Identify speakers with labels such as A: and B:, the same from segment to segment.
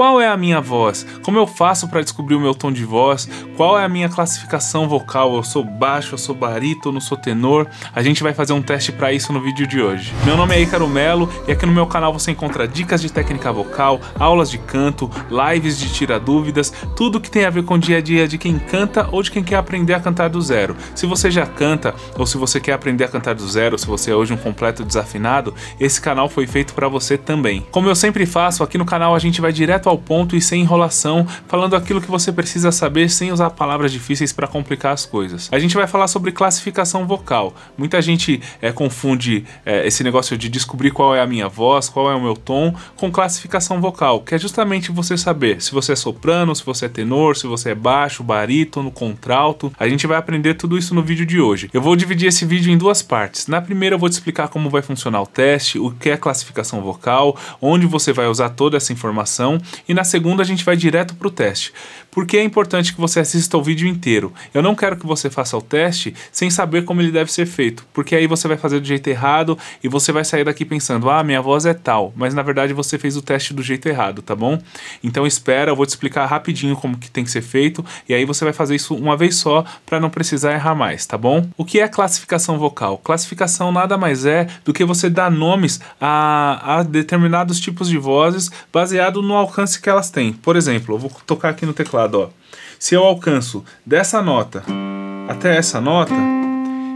A: Qual é a minha voz? Como eu faço para descobrir o meu tom de voz? Qual é a minha classificação vocal? Eu sou baixo, eu sou barítono, sou tenor? A gente vai fazer um teste para isso no vídeo de hoje. Meu nome é Icaro Melo e aqui no meu canal você encontra dicas de técnica vocal, aulas de canto, lives de tirar dúvidas, tudo que tem a ver com o dia a dia de quem canta ou de quem quer aprender a cantar do zero. Se você já canta ou se você quer aprender a cantar do zero, se você é hoje um completo desafinado, esse canal foi feito para você também. Como eu sempre faço, aqui no canal a gente vai direto direto ao ponto e sem enrolação, falando aquilo que você precisa saber sem usar palavras difíceis para complicar as coisas. A gente vai falar sobre classificação vocal. Muita gente é, confunde é, esse negócio de descobrir qual é a minha voz, qual é o meu tom, com classificação vocal, que é justamente você saber se você é soprano, se você é tenor, se você é baixo, barítono, contralto. A gente vai aprender tudo isso no vídeo de hoje. Eu vou dividir esse vídeo em duas partes. Na primeira eu vou te explicar como vai funcionar o teste, o que é classificação vocal, onde você vai usar toda essa informação e na segunda a gente vai direto para o teste. Porque é importante que você assista o vídeo inteiro. Eu não quero que você faça o teste sem saber como ele deve ser feito, porque aí você vai fazer do jeito errado e você vai sair daqui pensando: "Ah, minha voz é tal", mas na verdade você fez o teste do jeito errado, tá bom? Então espera, eu vou te explicar rapidinho como que tem que ser feito e aí você vai fazer isso uma vez só para não precisar errar mais, tá bom? O que é classificação vocal? Classificação nada mais é do que você dar nomes a, a determinados tipos de vozes baseado no alcance alcance que elas têm. Por exemplo, eu vou tocar aqui no teclado, ó. Se eu alcanço dessa nota até essa nota,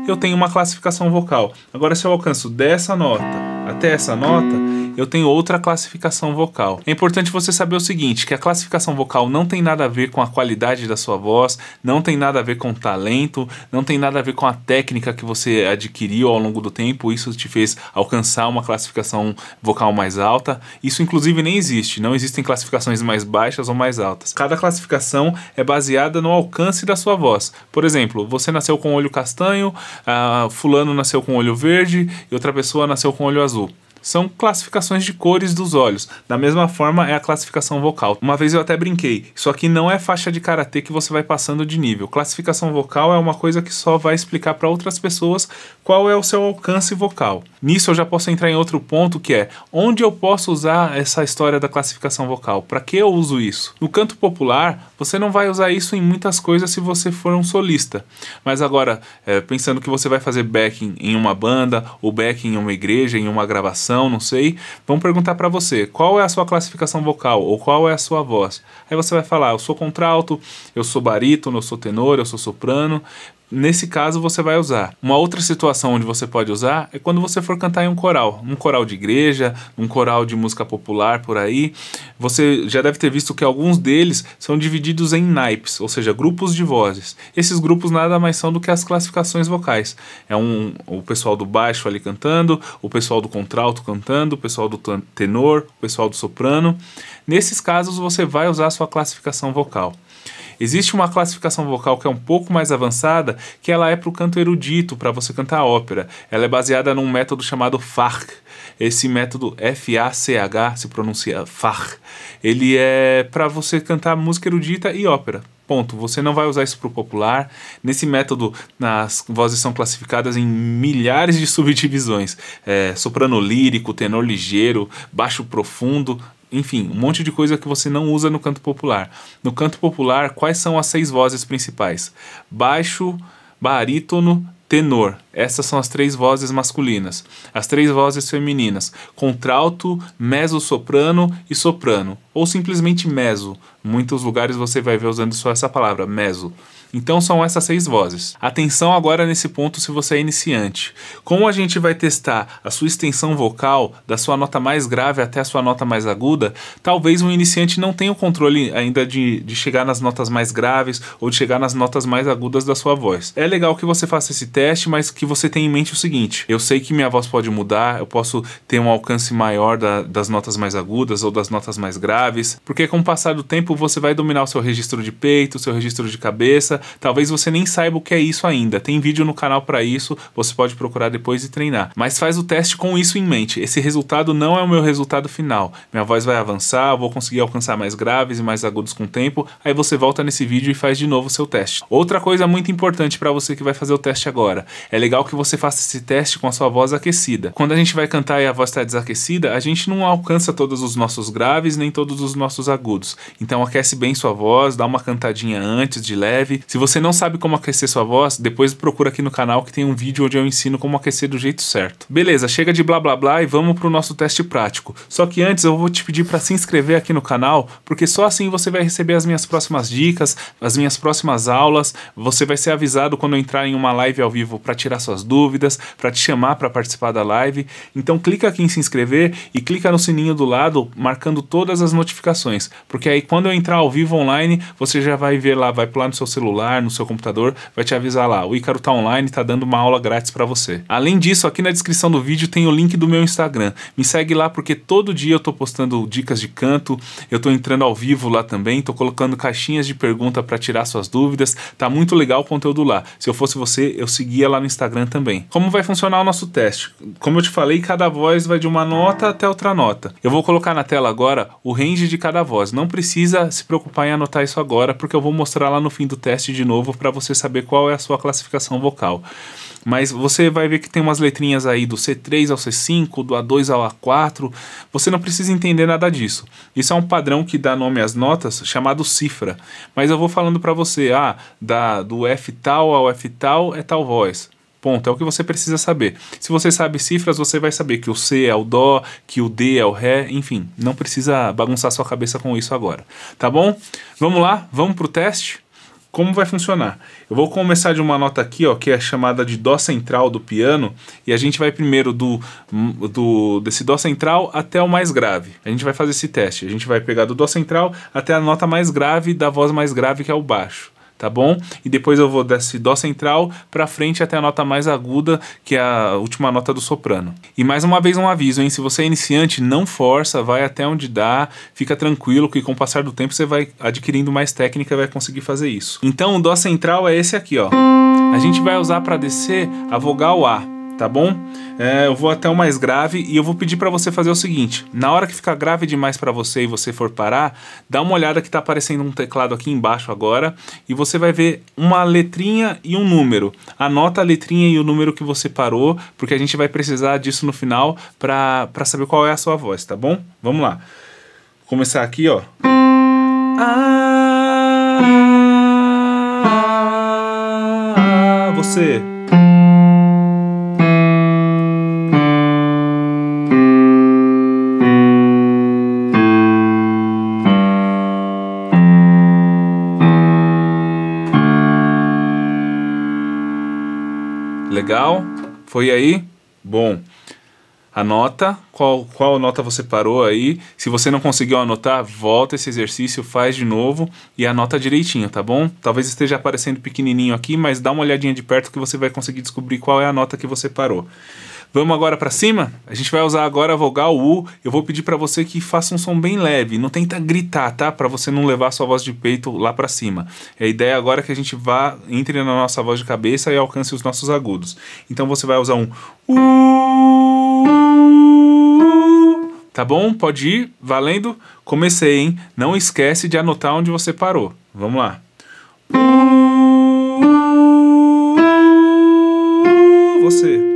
A: eu tenho uma classificação vocal. Agora, se eu alcanço dessa nota até essa nota, eu tenho outra classificação vocal. É importante você saber o seguinte, que a classificação vocal não tem nada a ver com a qualidade da sua voz, não tem nada a ver com o talento, não tem nada a ver com a técnica que você adquiriu ao longo do tempo, isso te fez alcançar uma classificação vocal mais alta. Isso inclusive nem existe, não existem classificações mais baixas ou mais altas. Cada classificação é baseada no alcance da sua voz. Por exemplo, você nasceu com o olho castanho ah, fulano nasceu com olho verde e outra pessoa nasceu com olho azul são classificações de cores dos olhos. Da mesma forma é a classificação vocal. Uma vez eu até brinquei, isso aqui não é faixa de karatê que você vai passando de nível. Classificação vocal é uma coisa que só vai explicar para outras pessoas qual é o seu alcance vocal. Nisso eu já posso entrar em outro ponto que é onde eu posso usar essa história da classificação vocal? Para que eu uso isso? No canto popular, você não vai usar isso em muitas coisas se você for um solista. Mas agora, é, pensando que você vai fazer backing em uma banda, ou backing em uma igreja, em uma gravação, não sei, vão perguntar para você qual é a sua classificação vocal ou qual é a sua voz. Aí você vai falar, eu sou contralto, eu sou barítono, eu sou tenor, eu sou soprano. Nesse caso, você vai usar. Uma outra situação onde você pode usar é quando você for cantar em um coral, um coral de igreja, um coral de música popular por aí. Você já deve ter visto que alguns deles são divididos em naipes, ou seja, grupos de vozes. Esses grupos nada mais são do que as classificações vocais. É um o pessoal do baixo ali cantando, o pessoal do contralto cantando, o pessoal do tenor, o pessoal do soprano. Nesses casos, você vai usar a sua classificação vocal. Existe uma classificação vocal que é um pouco mais avançada, que ela é para o canto erudito, para você cantar ópera. Ela é baseada num método chamado FARC. Esse método F-A-C-H se pronuncia FARC. Ele é para você cantar música erudita e ópera. Ponto. Você não vai usar isso para o popular. Nesse método, as vozes são classificadas em milhares de subdivisões: é, soprano lírico, tenor ligeiro, baixo profundo, enfim, um monte de coisa que você não usa no canto popular. No canto popular, quais são as seis vozes principais? Baixo, barítono, tenor. Essas são as três vozes masculinas. As três vozes femininas: contralto, mezzo-soprano e soprano, ou simplesmente meso. Em muitos lugares você vai ver usando só essa palavra, meso. Então são essas seis vozes. Atenção agora nesse ponto se você é iniciante. Como a gente vai testar a sua extensão vocal, da sua nota mais grave até a sua nota mais aguda, talvez um iniciante não tenha o controle ainda de, de chegar nas notas mais graves ou de chegar nas notas mais agudas da sua voz. É legal que você faça esse teste, mas que você tenha em mente o seguinte: eu sei que minha voz pode mudar, eu posso ter um alcance maior da, das notas mais agudas ou das notas mais graves, porque com o passar do tempo você vai dominar o seu registro de peito, o seu registro de cabeça talvez você nem saiba o que é isso ainda. Tem vídeo no canal para isso, você pode procurar depois e treinar. Mas faz o teste com isso em mente. Esse resultado não é o meu resultado final. Minha voz vai avançar, vou conseguir alcançar mais graves e mais agudos com o tempo. Aí você volta nesse vídeo e faz de novo o seu teste. Outra coisa muito importante para você que vai fazer o teste agora. É legal que você faça esse teste com a sua voz aquecida. Quando a gente vai cantar e a voz está desaquecida, a gente não alcança todos os nossos graves nem todos os nossos agudos. Então aquece bem sua voz, dá uma cantadinha antes de leve. Se você não sabe como aquecer sua voz, depois procura aqui no canal que tem um vídeo onde eu ensino como aquecer do jeito certo. Beleza, chega de blá blá blá e vamos pro nosso teste prático. Só que antes eu vou te pedir para se inscrever aqui no canal, porque só assim você vai receber as minhas próximas dicas, as minhas próximas aulas, você vai ser avisado quando eu entrar em uma live ao vivo para tirar suas dúvidas, para te chamar para participar da live. Então clica aqui em se inscrever e clica no sininho do lado, marcando todas as notificações, porque aí quando eu entrar ao vivo online, você já vai ver lá, vai pular no seu celular celular, no seu computador, vai te avisar lá, o Ícaro tá online, tá dando uma aula grátis para você. Além disso, aqui na descrição do vídeo tem o link do meu Instagram. Me segue lá porque todo dia eu tô postando dicas de canto, eu tô entrando ao vivo lá também, tô colocando caixinhas de pergunta para tirar suas dúvidas, tá muito legal o conteúdo lá. Se eu fosse você, eu seguia lá no Instagram também. Como vai funcionar o nosso teste? Como eu te falei, cada voz vai de uma nota até outra nota. Eu vou colocar na tela agora o range de cada voz. Não precisa se preocupar em anotar isso agora, porque eu vou mostrar lá no fim do teste de novo para você saber qual é a sua classificação vocal. Mas você vai ver que tem umas letrinhas aí do C3 ao C5, do A2 ao A4. Você não precisa entender nada disso. Isso é um padrão que dá nome às notas chamado cifra. Mas eu vou falando para você, ah, da, do F tal ao F tal é tal voz. Ponto, é o que você precisa saber. Se você sabe cifras, você vai saber que o C é o Dó, que o D é o Ré, enfim, não precisa bagunçar sua cabeça com isso agora. Tá bom? Vamos lá, vamos pro teste? Como vai funcionar? Eu vou começar de uma nota aqui, ó, que é chamada de dó central do piano, e a gente vai primeiro do, do desse dó central até o mais grave. A gente vai fazer esse teste. A gente vai pegar do dó central até a nota mais grave da voz mais grave que é o baixo tá bom? E depois eu vou desse dó central para frente até a nota mais aguda, que é a última nota do soprano. E mais uma vez um aviso, hein? Se você é iniciante, não força, vai até onde dá, fica tranquilo que com o passar do tempo você vai adquirindo mais técnica e vai conseguir fazer isso. Então o dó central é esse aqui, ó. A gente vai usar para descer a vogal A tá bom? É, eu vou até o mais grave e eu vou pedir para você fazer o seguinte: na hora que ficar grave demais para você e você for parar, dá uma olhada que tá aparecendo um teclado aqui embaixo agora e você vai ver uma letrinha e um número. Anota a letrinha e o número que você parou, porque a gente vai precisar disso no final para saber qual é a sua voz, tá bom? Vamos lá. Vou começar aqui, ó. Ah, você. Foi aí? Bom. Anota qual, qual nota você parou aí. Se você não conseguiu anotar, volta esse exercício, faz de novo e anota direitinho, tá bom? Talvez esteja aparecendo pequenininho aqui, mas dá uma olhadinha de perto que você vai conseguir descobrir qual é a nota que você parou. Vamos agora para cima? A gente vai usar agora a vogal U. Eu vou pedir para você que faça um som bem leve. Não tenta gritar, tá? Para você não levar sua voz de peito lá para cima. É a ideia agora é que a gente vá, entre na nossa voz de cabeça e alcance os nossos agudos. Então você vai usar um U. Tá bom? Pode ir. Valendo? Comecei, hein? Não esquece de anotar onde você parou. Vamos lá. Você.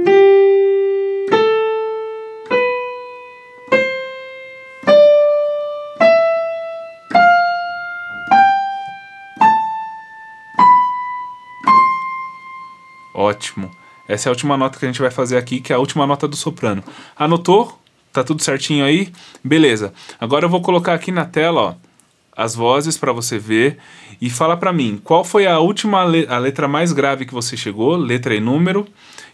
A: Essa é a última nota que a gente vai fazer aqui, que é a última nota do soprano. Anotou? Tá tudo certinho aí? Beleza. Agora eu vou colocar aqui na tela, ó as vozes para você ver e fala para mim qual foi a última le a letra mais grave que você chegou, letra e número,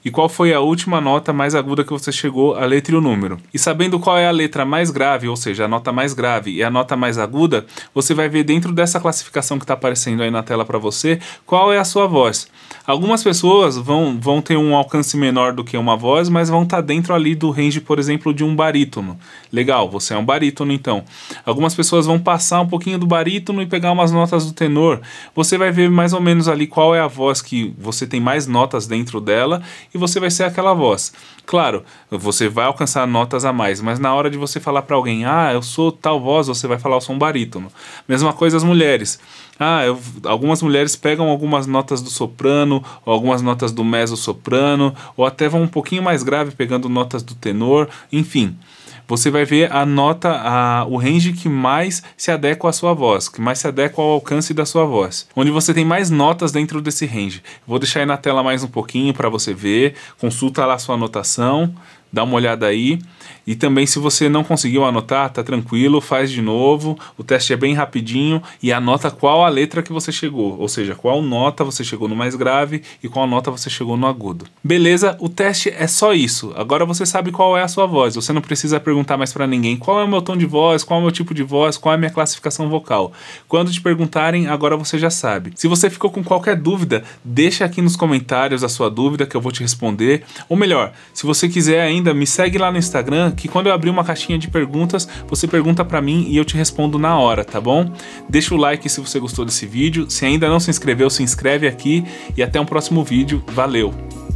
A: e qual foi a última nota mais aguda que você chegou, a letra e o número. E sabendo qual é a letra mais grave, ou seja, a nota mais grave e a nota mais aguda, você vai ver dentro dessa classificação que está aparecendo aí na tela para você qual é a sua voz. Algumas pessoas vão, vão ter um alcance menor do que uma voz, mas vão estar tá dentro ali do range, por exemplo, de um barítono. Legal, você é um barítono então. Algumas pessoas vão passar um pouquinho pouquinho do barítono e pegar umas notas do tenor. Você vai ver mais ou menos ali qual é a voz que você tem mais notas dentro dela e você vai ser aquela voz. Claro, você vai alcançar notas a mais, mas na hora de você falar para alguém, ah, eu sou tal voz, você vai falar o som barítono. Mesma coisa as mulheres. Ah, eu, algumas mulheres pegam algumas notas do soprano, ou algumas notas do mezzo soprano, ou até vão um pouquinho mais grave pegando notas do tenor, enfim você vai ver a nota, a, o range que mais se adequa à sua voz, que mais se adequa ao alcance da sua voz, onde você tem mais notas dentro desse range. Vou deixar aí na tela mais um pouquinho para você ver, consulta lá a sua anotação, dá uma olhada aí. E também se você não conseguiu anotar, tá tranquilo, faz de novo. O teste é bem rapidinho e anota qual a letra que você chegou, ou seja, qual nota você chegou no mais grave e qual nota você chegou no agudo. Beleza? O teste é só isso. Agora você sabe qual é a sua voz. Você não precisa perguntar mais para ninguém qual é o meu tom de voz, qual é o meu tipo de voz, qual é a minha classificação vocal. Quando te perguntarem, agora você já sabe. Se você ficou com qualquer dúvida, deixa aqui nos comentários a sua dúvida que eu vou te responder, ou melhor, se você quiser ainda ainda, me segue lá no Instagram, que quando eu abrir uma caixinha de perguntas, você pergunta para mim e eu te respondo na hora, tá bom? Deixa o like se você gostou desse vídeo. Se ainda não se inscreveu, se inscreve aqui e até um próximo vídeo. Valeu!